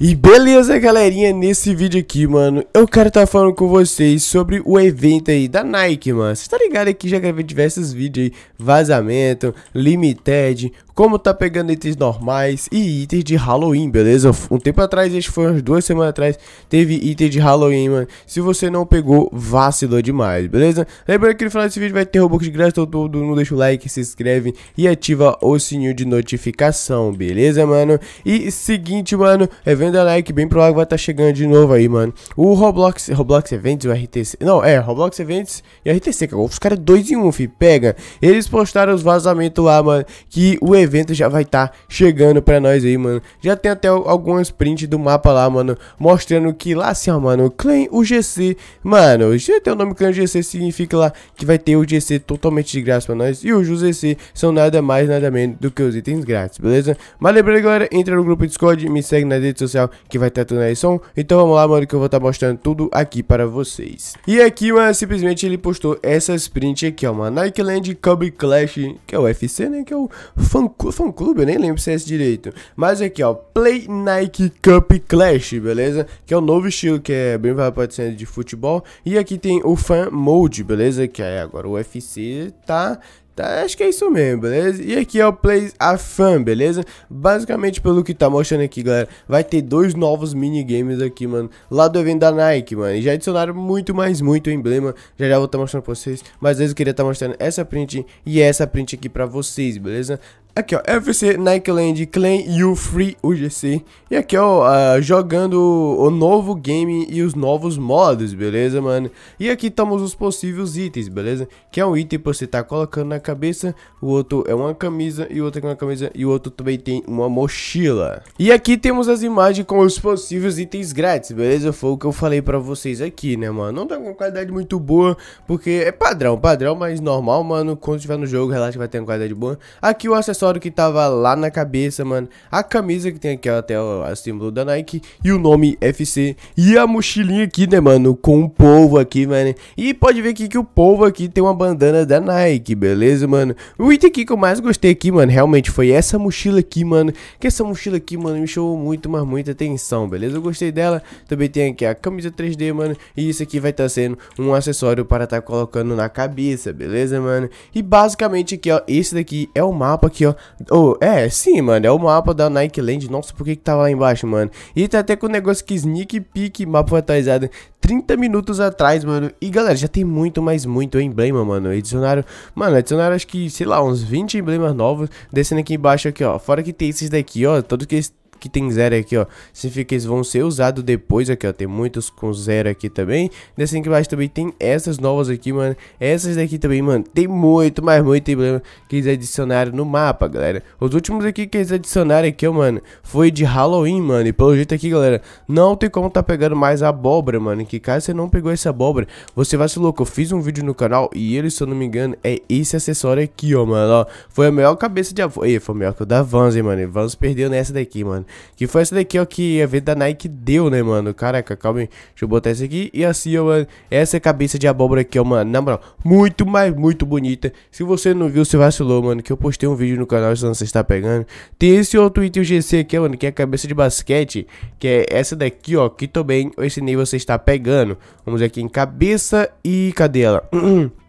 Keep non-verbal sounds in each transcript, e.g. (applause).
E beleza, galerinha, nesse vídeo aqui, mano, eu quero estar tá falando com vocês sobre o evento aí da Nike, mano. Você tá ligado aqui, já gravei diversos vídeos aí, vazamento, limited, como tá pegando itens normais e itens de Halloween, beleza? Um tempo atrás, acho que foi umas duas semanas atrás, teve item de Halloween, mano. Se você não pegou, vacilou demais, beleza? Lembrando que no final desse vídeo vai ter Robux é de graça, todo mundo deixa o like, se inscreve e ativa o sininho de notificação, beleza, mano? E seguinte, mano, é venda like, bem provável vai estar tá chegando de novo aí, mano. O Roblox, Roblox Events, o RTC, não, é, Roblox Events e RTC, cagou. Os caras é dois em um, fi, pega. Eles postaram os vazamentos lá, mano, que o evento evento já vai estar tá chegando pra nós aí, mano. Já tem até algumas prints do mapa lá, mano, mostrando que lá assim, ó, mano, Clan UGC, mano, já tem o nome Clan UGC, significa lá que vai ter o GC totalmente de graça pra nós. E os UGC são nada mais, nada menos do que os itens grátis, beleza? Mas lembrando, galera, entra no grupo Discord, me segue na rede social que vai estar tá tudo aí som. Então vamos lá, mano, que eu vou estar tá mostrando tudo aqui para vocês. E aqui, mano, simplesmente ele postou essas prints aqui, ó, mano. Nike Land Cubby Clash, que é o FC né? Que é o fan fã clube, eu nem lembro se é esse direito. Mas aqui, ó, Play Nike Cup Clash, beleza? Que é o novo estilo que é bem patrocinado de futebol. E aqui tem o Fan Mode, beleza? Que é agora o UFC tá Tá, acho que é isso mesmo, beleza? E aqui é o Play a Fan, beleza? Basicamente, pelo que tá mostrando aqui, galera, vai ter dois novos minigames aqui, mano, lá do evento da Nike, mano. E já adicionaram muito mais, muito emblema, já já vou estar tá mostrando pra vocês. Mas às vezes eu queria estar tá mostrando essa print e essa print aqui pra vocês, beleza? Aqui ó, FC Nike Land Clan U Free UGC E aqui ó, uh, jogando o novo game e os novos modos, beleza mano? E aqui estamos os possíveis itens, beleza? Que é um item pra você tá colocando na cabeça O outro é uma camisa e o outro é uma camisa E o outro também tem uma mochila E aqui temos as imagens com os possíveis itens grátis, beleza? Foi o que eu falei pra vocês aqui, né mano? Não tá com qualidade muito boa, porque é padrão, padrão Mas normal, mano, quando tiver no jogo, relaxa, vai ter uma qualidade boa Aqui o acesso acessório que tava lá na cabeça, mano. A camisa que tem aqui, ó, até o, símbolo da Nike. E o nome FC. E a mochilinha aqui, né, mano? Com o povo aqui, mano. E pode ver aqui que o povo aqui tem uma bandana da Nike, beleza, mano? O item aqui que eu mais gostei aqui, mano, realmente foi essa mochila aqui, mano. Que essa mochila aqui, mano, me chamou muito, mas muita atenção, beleza? Eu gostei dela. Também tem aqui a camisa 3D, mano. E isso aqui vai estar tá sendo um acessório para estar tá colocando na cabeça, beleza, mano? E basicamente aqui, ó, esse daqui é o mapa aqui, ó, Oh, é, sim, mano. É o mapa da Nike Land. Nossa, por que que tá lá embaixo, mano? E tá até com o negócio que sneak peek, mapa atualizado. 30 minutos atrás, mano. E galera, já tem muito, mas muito emblema, mano. Adicionaram, mano, adicionaram acho que, sei lá, uns 20 emblemas novos. Descendo aqui embaixo, aqui, ó. Fora que tem esses daqui, ó. Todos que eles que tem zero aqui, ó, significa que eles vão ser usados depois aqui, ó, tem muitos com zero aqui também. E assim que embaixo também tem essas novas aqui, mano, essas daqui também, mano, tem muito, mas muito emblema que eles adicionaram no mapa, galera. Os últimos aqui que eles adicionaram aqui, ó, mano, foi de Halloween, mano, e pelo jeito aqui, galera, não tem como tá pegando mais a abóbora, mano, que caso você não pegou essa abóbora, você vai se louco, eu fiz um vídeo no canal e ele, se eu não me engano, é esse acessório aqui, ó, mano, ó, foi a melhor cabeça de... aí foi melhor que o da Vans, hein, mano, Vans perdeu nessa daqui, mano. Que foi essa daqui, ó, que a venda da Nike deu, né, mano? Caraca, calma aí. Deixa eu botar essa aqui. E assim, ó, mano, essa cabeça de abóbora aqui, ó, mano, na moral, muito, mas muito bonita. Se você não viu, você vacilou, mano, que eu postei um vídeo no canal, se não você está pegando. Tem esse outro item GC aqui, ó, mano, que é a cabeça de basquete, que é essa daqui, ó, que também esse nível você está pegando. Vamos aqui em cabeça e cadê ela? (clears throat)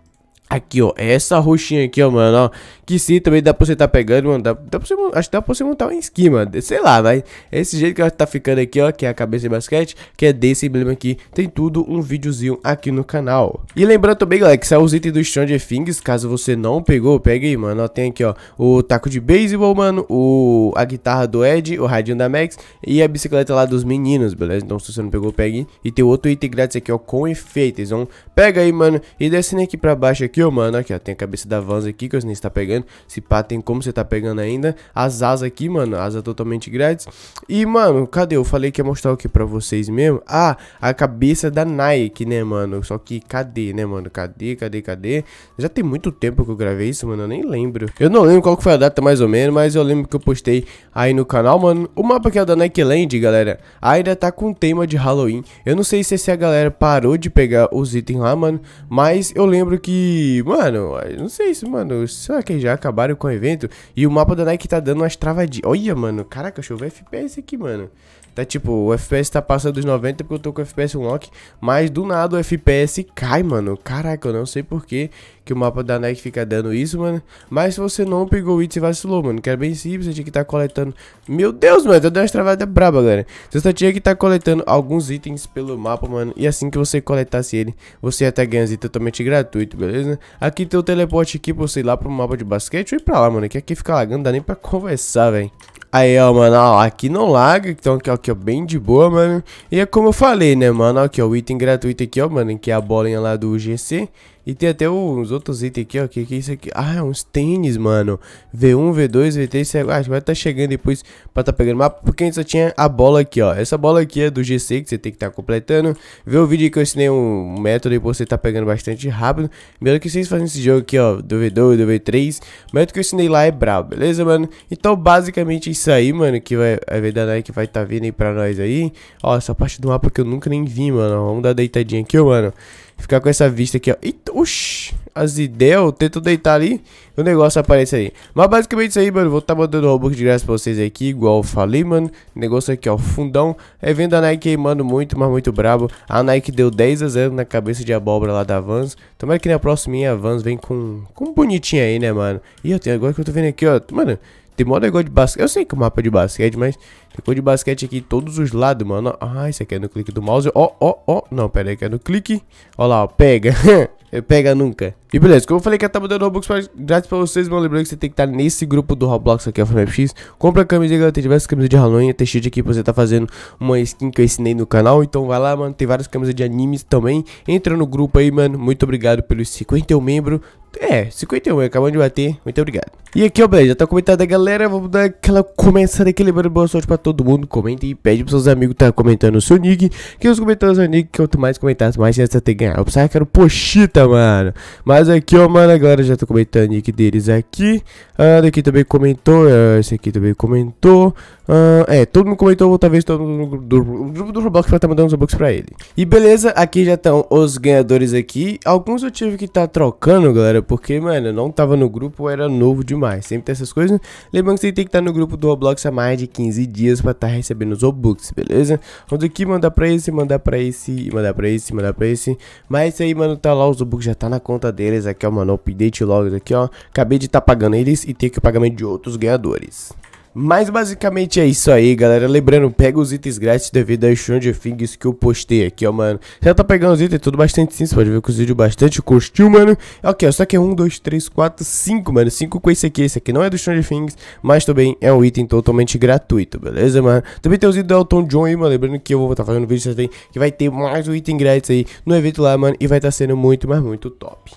Aqui, ó, é essa roxinha aqui, ó, mano, ó. Que sim, também dá pra você tá pegando, mano. Dá, dá você, acho que dá pra você montar uma skin, mano. Sei lá, mas é esse jeito que ela tá ficando aqui, ó, que é a cabeça de basquete, que é desse emblema aqui. Tem tudo um videozinho aqui no canal. E lembrando também, galera, que saiu os itens do Stranger Things, caso você não pegou, pega aí, mano. Ó, tem aqui, ó, o taco de beisebol, mano, o, a guitarra do Ed, o radinho da Max e a bicicleta lá dos meninos, beleza? Então se você não pegou, pegue. E tem outro item grátis aqui, ó, com efeitos. Então pega aí, mano, e descendo aqui pra baixo aqui, ó incrível, mano. Aqui, ó, tem a cabeça da Vans aqui que eu nem está pegando. Se pá, tem como você tá pegando ainda. As asas aqui, mano, asa totalmente grátis. E, mano, cadê? Eu falei que ia mostrar o que pra vocês mesmo? Ah, a cabeça da Nike, né, mano? Só que cadê, né, mano? Cadê, cadê, cadê? Já tem muito tempo que eu gravei isso, mano, eu nem lembro. Eu não lembro qual foi a data mais ou menos, mas eu lembro que eu postei aí no canal, mano. O mapa que é da Nike Land, galera, ainda tá com tema de Halloween. Eu não sei se a galera parou de pegar os itens lá, mano, mas eu lembro que mano, não sei se, mano, será que já acabaram com o evento? E o mapa da Nike tá dando umas travadinhas. Olha, mano, caraca, choveu FPS aqui, mano. Tá tipo, o FPS tá passando dos 90 porque eu tô com FPS unlock, mas do nada o FPS cai, mano. Caraca, eu não sei por que que o mapa da NEC fica dando isso, mano. Mas se você não pegou o item, você vacilou, mano. Que era bem simples, você tinha que estar tá coletando... Meu Deus, mano, eu dei uma estravada braba, galera. Você só tinha que estar tá coletando alguns itens pelo mapa, mano. E assim que você coletasse ele, você ia até ganhar ganhando item totalmente gratuito, beleza? Aqui tem o teleporte aqui pra você ir lá pro mapa de basquete. ou ir pra lá, mano, que aqui fica lagando, dá nem pra (laughs) conversar, velho. Aí, ó, mano, ó, aqui não laga, então aqui, ó, aqui, ó, bem de boa, mano. E é como eu falei, né, mano, ó, aqui, ó, o item gratuito aqui, ó, mano, que é a bolinha lá do GC. E tem até uns outros itens aqui, ó. Que que é isso aqui? Ah, é uns tênis, mano. V1, V2, V3. Ah, acho que vai estar chegando depois pra tá pegando mapa. Porque a gente só tinha a bola aqui, ó. Essa bola aqui é do GC que você tem que tá completando. Vê o vídeo que eu ensinei um método e você tá pegando bastante rápido. Melhor que vocês fazem esse jogo aqui, ó. Do V2, do V3. O método que eu ensinei lá é brabo, beleza, mano? Então, basicamente é isso aí, mano. Que vai, a é verdade que vai tá vindo aí pra nós aí. Ó, essa parte do mapa que eu nunca nem vi, mano. Vamos dar deitadinha aqui, ó, mano. Ficar com essa vista aqui, ó. Eita, oxi, as ideias, eu tento deitar ali, o negócio aparece aí. Mas basicamente isso aí, mano, vou estar tá mandando robô de graça pra vocês aqui, igual eu falei, mano. Negócio aqui, ó, fundão. É venda Nike aí, mano, muito, mas muito brabo. A Nike deu 10 a 0 na cabeça de abóbora lá da Vans. Tomara que na próxima a Vans vem com, com bonitinha aí, né, mano. E eu tenho agora que eu tô vendo aqui, ó, mano... Tem mó negócio de basquete. Eu sei que o mapa de basquete, mas tem coisa de basquete aqui em todos os lados, mano. Ah, isso aqui é no clique do mouse. Ó, ó, ó. Não, pera aí, que é no clique. Ó lá, ó. Pega. (laughs) pega nunca. E beleza, como eu falei que a tábua do Roblox pra, grátis pra vocês, mano, lembrando que você tem que estar nesse grupo do Roblox aqui, FMFX. Compra a camisa, galera, tem diversas camisas de Halloween, tem shield aqui pra você tá fazendo uma skin que eu ensinei no canal, então vai lá, mano, tem várias camisas de animes também. Entra no grupo aí, mano, muito obrigado pelos 51 membros. É, 51, acabou de bater, muito obrigado. E aqui, ó, beleza, já tá comentando a galera, vamos dar aquela começada aqui, lembrando, boa sorte pra todo mundo, comenta e pede pros seus amigos tá comentando o seu nick, que os comentários seu nick, quanto mais comentasse, mais chance até ganhar. Eu pensava que era o Pochita, mano. Mas aqui, ó, mano, a galera já tá comentando o nick deles aqui, ah, daqui também comentou, ah, esse aqui também comentou, ah, é, todo mundo comentou, talvez todo mundo do, grupo do Roblox pra tá mandando os Robux pra ele. E beleza, aqui já estão os ganhadores aqui, alguns eu tive que tá trocando, galera, porque, mano, não tava no grupo, era novo demais mais. Sempre tem essas coisas. Lembrando que você tem que estar no grupo do Roblox há mais de 15 dias para estar tá recebendo os Robux, beleza? Vamos aqui mandar para esse, mandar para esse, mandar para esse, mandar para esse. Mas isso aí, mano, tá lá, os Robux já tá na conta deles aqui, ó, mano. Update logs aqui, ó. Acabei de estar tá pagando eles e tenho que pagamento de outros ganhadores. Mas basicamente é isso aí, galera. Lembrando, pega os itens grátis devido ao Stranger Things que eu postei aqui, ó, mano. Já tá pegando os itens tudo bastante sim, você pode ver que os vídeos bastante curtiu, mano. É, ok, ó, só que é 1, 2, 3, 4, 5, mano. 5 com esse aqui. Esse aqui não é do Stranger Things, mas também é um item totalmente gratuito, beleza, mano? Também tem os itens do Elton John aí, mano. Lembrando que eu vou estar fazendo vídeo também, que vai ter mais um item grátis aí no evento lá, mano. E vai estar tá sendo muito, mas muito top.